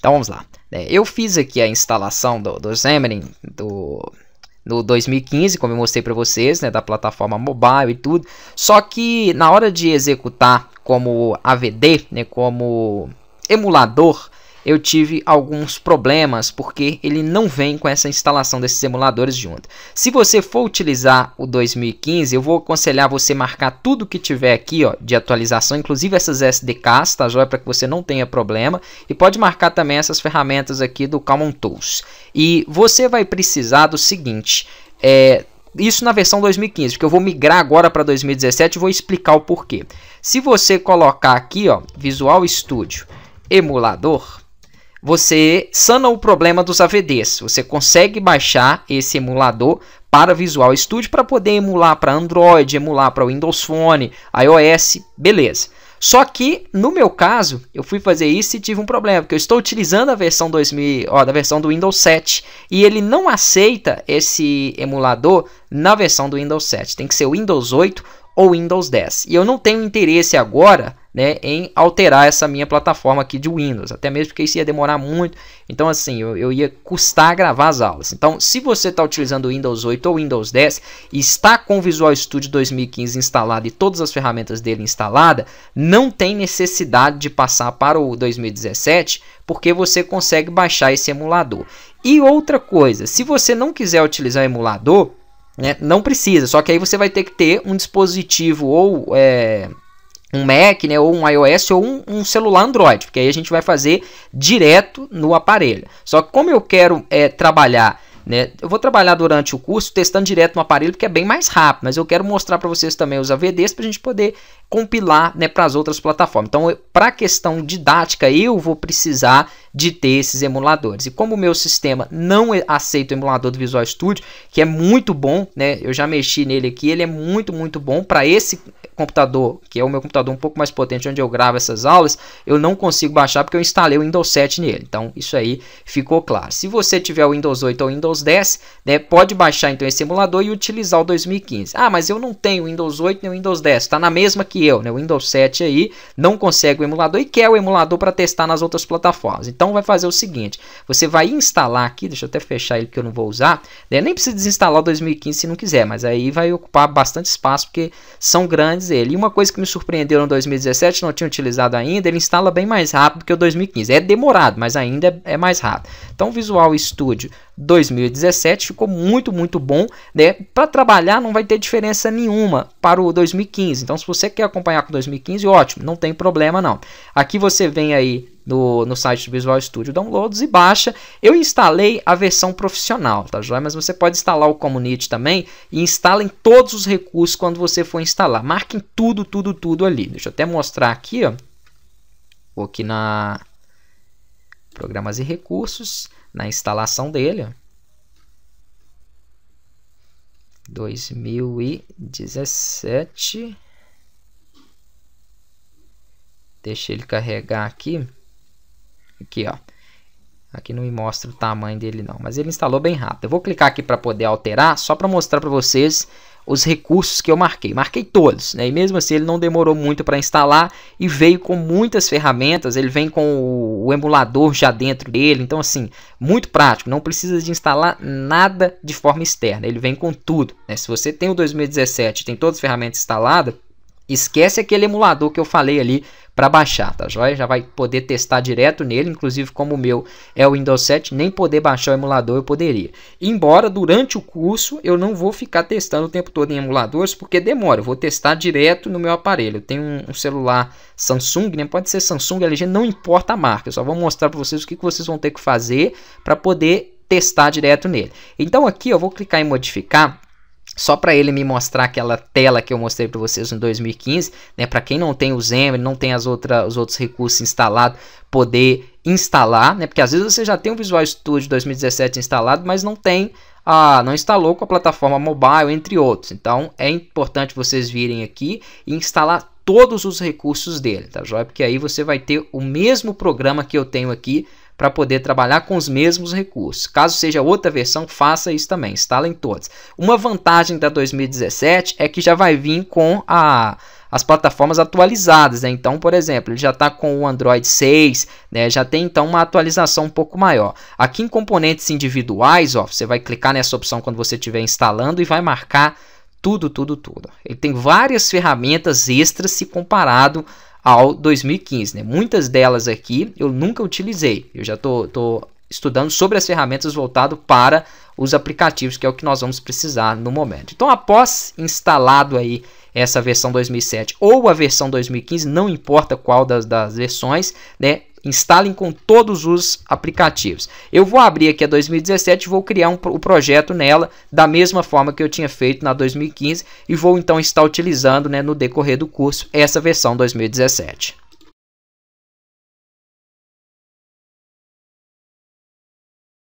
Então vamos lá. É, eu fiz aqui a instalação do, do Xamarin do, no 2015, como eu mostrei para vocês, né, da plataforma mobile e tudo. Só que na hora de executar como AVD, né, como emulador, eu tive alguns problemas porque ele não vem com essa instalação desses emuladores junto. Se você for utilizar o 2015, eu vou aconselhar você marcar tudo que tiver aqui ó, de atualização, inclusive essas SDKs, tá joia? Para que você não tenha problema. E pode marcar também essas ferramentas aqui do Common Tools. E você vai precisar do seguinte. É, isso na versão 2015, porque eu vou migrar agora para 2017 e vou explicar o porquê. Se você colocar aqui, ó, Visual Studio emulador, você sana o problema dos AVDs. Você consegue baixar esse emulador para Visual Studio para poder emular para Android, emular para Windows Phone, iOS, beleza. Só que no meu caso, eu fui fazer isso e tive um problema, porque eu estou utilizando a versão 2000, ó, da versão do Windows 7 e ele não aceita esse emulador na versão do Windows 7. Tem que ser o Windows 8 ou Windows 10. E eu não tenho interesse agora né, em alterar essa minha plataforma aqui de Windows, até mesmo porque isso ia demorar muito. Então, assim, eu, eu ia custar gravar as aulas. Então, se você está utilizando Windows 8 ou Windows 10 e está com o Visual Studio 2015 instalado e todas as ferramentas dele instalada, não tem necessidade de passar para o 2017, porque você consegue baixar esse emulador. E outra coisa, se você não quiser utilizar o emulador, né? Não precisa, só que aí você vai ter que ter um dispositivo ou é, um Mac, né, ou um iOS ou um, um, celular Android, porque aí a gente vai fazer direto no aparelho. Só que como eu quero é, trabalhar né? Eu vou trabalhar durante o curso testando direto no aparelho, porque é bem mais rápido, mas eu quero mostrar para vocês também os AVDs para a gente poder compilar né, para as outras plataformas. Então, para a questão didática, eu vou precisar de ter esses emuladores. E como o meu sistema não é, aceita o emulador do Visual Studio, que é muito bom, né, eu já mexi nele aqui, ele é muito, muito bom para esse computador, que é o meu computador um pouco mais potente onde eu gravo essas aulas, eu não consigo baixar porque eu instalei o Windows 7 nele. Então, isso aí ficou claro. Se você tiver o Windows 8 ou o Windows 10, né, pode baixar então esse emulador e utilizar o 2015. Ah, mas eu não tenho Windows 8 nem Windows 10, está na mesma que que eu, né? O Windows 7 aí não consegue o emulador e quer o emulador para testar nas outras plataformas. Então vai fazer o seguinte, você vai instalar aqui, deixa eu até fechar ele que eu não vou usar, né? nem precisa desinstalar o 2015 se não quiser, mas aí vai ocupar bastante espaço porque são grandes ele. E uma coisa que me surpreendeu no 2017, não tinha utilizado ainda, ele instala bem mais rápido que o 2015. É demorado, mas ainda é, é mais rápido. Então Visual Studio 2017 ficou muito, muito bom, né? Para trabalhar não vai ter diferença nenhuma para o 2015. Então, se você quer acompanhar com 2015, ótimo, não tem problema não. Aqui você vem aí no, no site do Visual Studio Downloads e baixa. Eu instalei a versão profissional, tá joia? Mas você pode instalar o Community também e instalem todos os recursos quando você for instalar. Marquem tudo, tudo, tudo ali. Deixa eu até mostrar aqui, ó. Vou aqui na Programas e recursos, na instalação dele, 2017. Deixa ele carregar aqui. Aqui, ó. Aqui não me mostra o tamanho dele não, mas ele instalou bem rápido. Eu vou clicar aqui para poder alterar, só para mostrar para vocês os recursos que eu marquei. Marquei todos, né? E mesmo assim ele não demorou muito para instalar e veio com muitas ferramentas. Ele vem com o, o emulador já dentro dele, então assim, muito prático. Não precisa de instalar nada de forma externa. Ele vem com tudo. Né? Se você tem o 2017, tem todas as ferramentas instaladas Esquece aquele emulador que eu falei ali para baixar, tá joia? Já vai poder testar direto nele, inclusive como o meu é o Windows 7, nem poder baixar o emulador eu poderia. Embora durante o curso eu não vou ficar testando o tempo todo em emuladores, porque demora, eu vou testar direto no meu aparelho. Eu tenho um, um celular Samsung, né? pode ser Samsung, LG, não importa a marca, eu só vou mostrar para vocês o que, que vocês vão ter que fazer para poder testar direto nele. Então aqui eu vou clicar em modificar só para ele me mostrar aquela tela que eu mostrei para vocês em 2015, né? Para quem não tem o Xamarin, não tem as outras, os outros recursos instalados, poder instalar, né? Porque às vezes você já tem o Visual Studio 2017 instalado, mas não tem ah, não instalou com a plataforma mobile, entre outros. Então é importante vocês virem aqui e instalar todos os recursos dele, tá joia? Porque aí você vai ter o mesmo programa que eu tenho aqui para poder trabalhar com os mesmos recursos. Caso seja outra versão, faça isso também, em todas. Uma vantagem da 2017 é que já vai vir com a as plataformas atualizadas. Né? Então, por exemplo, ele já está com o Android 6, né? já tem então uma atualização um pouco maior. Aqui em componentes individuais, ó, você vai clicar nessa opção quando você estiver instalando e vai marcar tudo, tudo, tudo. Ele tem várias ferramentas extras se comparado ao 2015. Né? Muitas delas aqui eu nunca utilizei, eu já estou estudando sobre as ferramentas voltado para os aplicativos, que é o que nós vamos precisar no momento. Então, após instalado aí essa versão 2007 ou a versão 2015, não importa qual das, das versões, né? instalem com todos os aplicativos. Eu vou abrir aqui a 2017 vou criar um, o projeto nela da mesma forma que eu tinha feito na 2015 e vou então estar utilizando né, no decorrer do curso essa versão 2017.